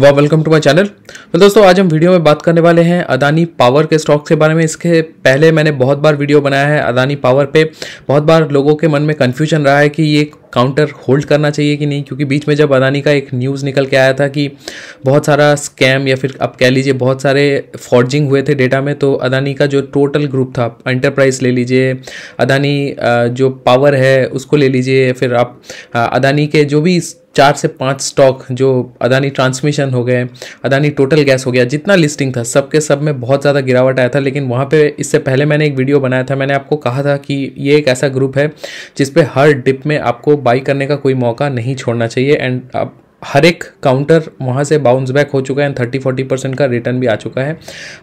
welcome to my channel तो दोस्तों आज हम वीडियो में बात करने वाले हैं अदानी पावर के स्टॉक के बारे में इसके पहले मैंने बहुत बार वीडियो बनाया है अदानी पावर पे बहुत बार लोगों के मन में कन्फ्यूजन रहा है कि ये काउंटर होल्ड करना चाहिए कि नहीं क्योंकि बीच में जब अदानी का एक न्यूज़ निकल के आया था कि बहुत सारा स्कैम या फिर आप कह लीजिए बहुत सारे फॉर्जिंग हुए थे डेटा में तो अदानी का जो टोटल ग्रुप था एंटरप्राइज ले लीजिए अदानी जो पावर है उसको ले लीजिए फिर आप अदानी के जो भी चार से पांच स्टॉक जो अदानी ट्रांसमिशन हो गए अदानी टोटल गैस हो गया जितना लिस्टिंग था सब के सब में बहुत ज़्यादा गिरावट आया था लेकिन वहाँ पे इससे पहले मैंने एक वीडियो बनाया था मैंने आपको कहा था कि ये एक ऐसा ग्रुप है जिसपे हर डिप में आपको बाई करने का कोई मौका नहीं छोड़ना चाहिए एंड आप हर एक काउंटर वहाँ से बाउंस बैक हो चुका है थर्टी फोर्टी परसेंट का रिटर्न भी आ चुका है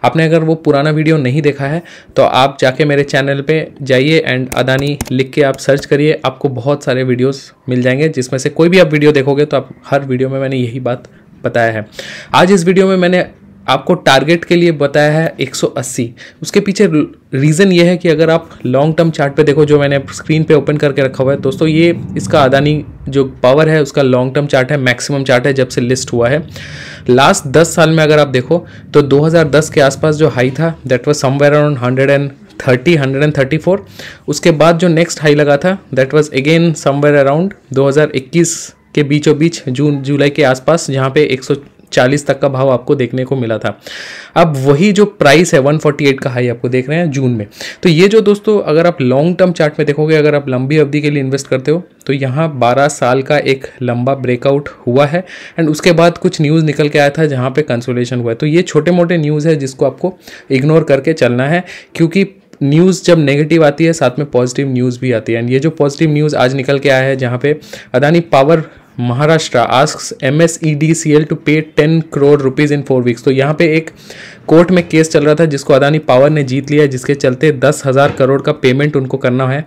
आपने अगर वो पुराना वीडियो नहीं देखा है तो आप जाके मेरे चैनल पे जाइए एंड अदानी लिख के आप सर्च करिए आपको बहुत सारे वीडियोस मिल जाएंगे जिसमें से कोई भी आप वीडियो देखोगे तो आप हर वीडियो में मैंने यही बात बताया है आज इस वीडियो में मैंने आपको टारगेट के लिए बताया है 180 उसके पीछे रीज़न ये है कि अगर आप लॉन्ग टर्म चार्ट पे देखो जो मैंने स्क्रीन पे ओपन करके रखा हुआ है दोस्तों ये इसका अदानी जो पावर है उसका लॉन्ग टर्म चार्ट है मैक्सिमम चार्ट है जब से लिस्ट हुआ है लास्ट 10 साल में अगर आप देखो तो 2010 के आसपास जो हाई था that was somewhere around hundred and thirty hundred and thirty four उसके बाद जो नेक्स्ट हाई लगा था that was again somewhere around इक्कीस के बीचों बीच जून जुलाई के आसपास जहाँ पे एक चालीस तक का भाव आपको देखने को मिला था अब वही जो प्राइस है 148 का हाई आपको देख रहे हैं जून में तो ये जो दोस्तों अगर आप लॉन्ग टर्म चार्ट में देखोगे अगर आप लंबी अवधि के लिए इन्वेस्ट करते हो तो यहाँ 12 साल का एक लंबा ब्रेकआउट हुआ है एंड उसके बाद कुछ न्यूज़ निकल के आया था जहाँ पे कंसोलेशन हुआ है तो ये छोटे मोटे न्यूज़ है जिसको आपको इग्नोर करके चलना है क्योंकि न्यूज़ जब नेगेटिव आती है साथ में पॉजिटिव न्यूज़ भी आती है एंड ये जो पॉजिटिव न्यूज़ आज निकल के आया है जहाँ पे Adani power Maharashtra asks M S E D C L to pay ten crore rupees in four weeks तो यहाँ पे एक कोर्ट में केस चल रहा था जिसको अदानी पावर ने जीत लिया जिसके चलते दस हज़ार करोड़ का पेमेंट उनको करना है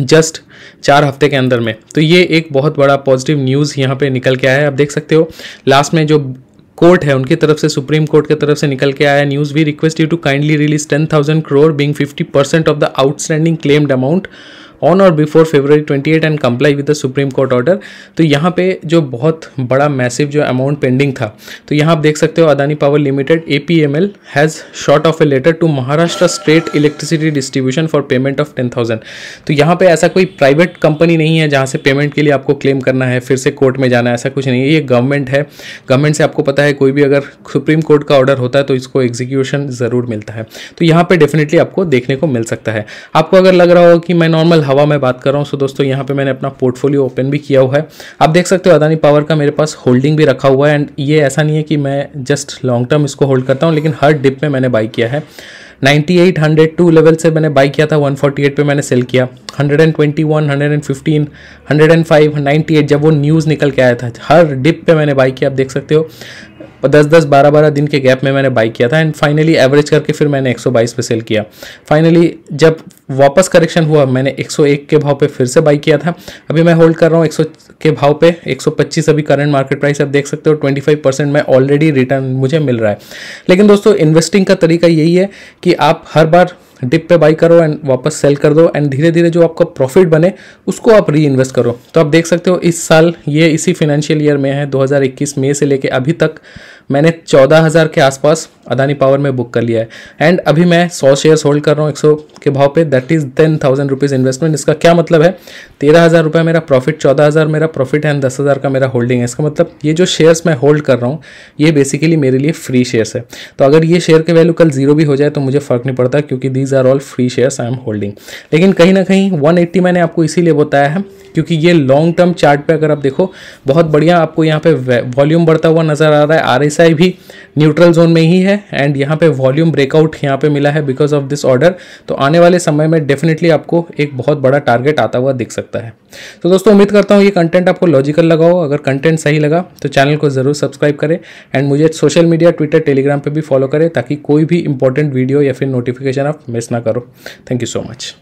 जस्ट चार हफ्ते के अंदर में तो ये एक बहुत बड़ा पॉजिटिव न्यूज़ यहाँ पे निकल के आया है आप देख सकते हो लास्ट में जो कोर्ट है उनकी तरफ से सुप्रीम कोर्ट की तरफ से निकल के आया news we request you to kindly release ten thousand crore being fifty percent of the outstanding claimed amount on or before February 28 and comply with the Supreme Court order तो यहाँ पे जो बहुत बड़ा मैसिव जो अमाउंट पेंडिंग था तो यहाँ आप देख सकते हो Adani power limited A P M L has shot off a letter to Maharashtra state electricity distribution for payment of ten thousand तो यहाँ पे ऐसा कोई प्राइवेट कंपनी नहीं है जहाँ से पेमेंट के लिए आपको क्लेम करना है फिर से कोर्ट में जाना है ऐसा कुछ नहीं है ये गवर्नमेंट है गवर्नमेंट से आपको पता है कोई भी अगर सुप्रीम कोर्ट का ऑर्डर होता है तो इसको एग्जीक्यूशन ज़रूर मिलता है तो यहाँ पर डेफिनेटली आपको देखने को मिल सकता है आपको अगर लग रहा हो कि मैं नॉर्मल हवा में बात कर रहा हूँ सो दोस्तों यहाँ पे मैंने अपना पोर्टफोलियो ओपन भी किया हुआ है आप देख सकते हो अदानी पावर का मेरे पास होल्डिंग भी रखा हुआ है एंड ये ऐसा नहीं है कि मैं जस्ट लॉन्ग टर्म इसको होल्ड करता हूँ लेकिन हर डिप में मैंने बाई किया है 9802 लेवल से मैंने बाई किया था 148 पे मैंने सेल किया 121, 115, 105, 98 जब वो न्यूज़ निकल के आया था हर डिप पे मैंने बाई किया आप देख सकते हो और दस दस बारह बारह दिन के गैप में मैंने बाई किया था एंड फाइनली एवरेज करके फिर मैंने एक पे सेल किया फाइनली जब वापस करेक्शन हुआ मैंने 101 के भाव पे फिर से बाई किया था अभी मैं होल्ड कर रहा हूँ 100 के भाव पे 125 अभी करंट मार्केट प्राइस आप देख सकते हो 25 परसेंट में ऑलरेडी रिटर्न मुझे मिल रहा है लेकिन दोस्तों इन्वेस्टिंग का तरीका यही है कि आप हर बार डिप पे बाई करो एंड वापस सेल कर दो एंड धीरे धीरे जो आपका प्रॉफिट बने उसको आप री इन्वेस्ट करो तो आप देख सकते हो इस साल ये इसी फाइनेंशियल ईयर में है 2021 मई से लेके अभी तक मैंने चौदह हज़ार के आसपास अदानी पावर में बुक कर लिया है एंड अभी मैं सौ शेयर्स होल्ड कर रहा हूँ एक सौ के भाव पे that is ten thousand rupees investment इसका क्या मतलब है तेरह हज़ार रुपये मेरा प्रॉफिट चौदह हज़ार मेरा प्रॉफिट एंड दस हज़ार का मेरा होल्डिंग है इसका मतलब ये जो शेयर्स मैं होल्ड कर रहा हूँ ये बेसिकली मेरे लिए फ्री शेयर्स है तो अगर ये शेयर के वैल्यू कल जीरो भी हो जाए तो मुझे फ़र्क नहीं पड़ता क्योंकि these are all free shares I am holding लेकिन कहीं ना कहीं वन मैंने आपको इसीलिए बताया है क्योंकि ये लॉन्ग टर्म चार्ट पे अगर आप देखो बहुत बढ़िया आपको यहाँ पे वॉल्यूम बढ़ता हुआ नज़र आ रहा है आर पीएसआई भी न्यूट्रल जोन में ही है एंड यहाँ पे वॉल्यूम ब्रेकआउट यहाँ पे मिला है बिकॉज ऑफ दिस ऑर्डर तो आने वाले समय में डेफिनेटली आपको एक बहुत बड़ा टारगेट आता हुआ दिख सकता है तो दोस्तों उम्मीद करता हूँ ये कंटेंट आपको लॉजिकल लगा हो अगर कंटेंट सही लगा तो चैनल को ज़रूर सब्सक्राइब करें एंड मुझे सोशल मीडिया ट्विटर टेलीग्राम पर भी फॉलो करें ताकि कोई भी इंपॉर्टेंट वीडियो या फिर नोटिफिकेशन आप मिस ना करो थैंक यू सो मच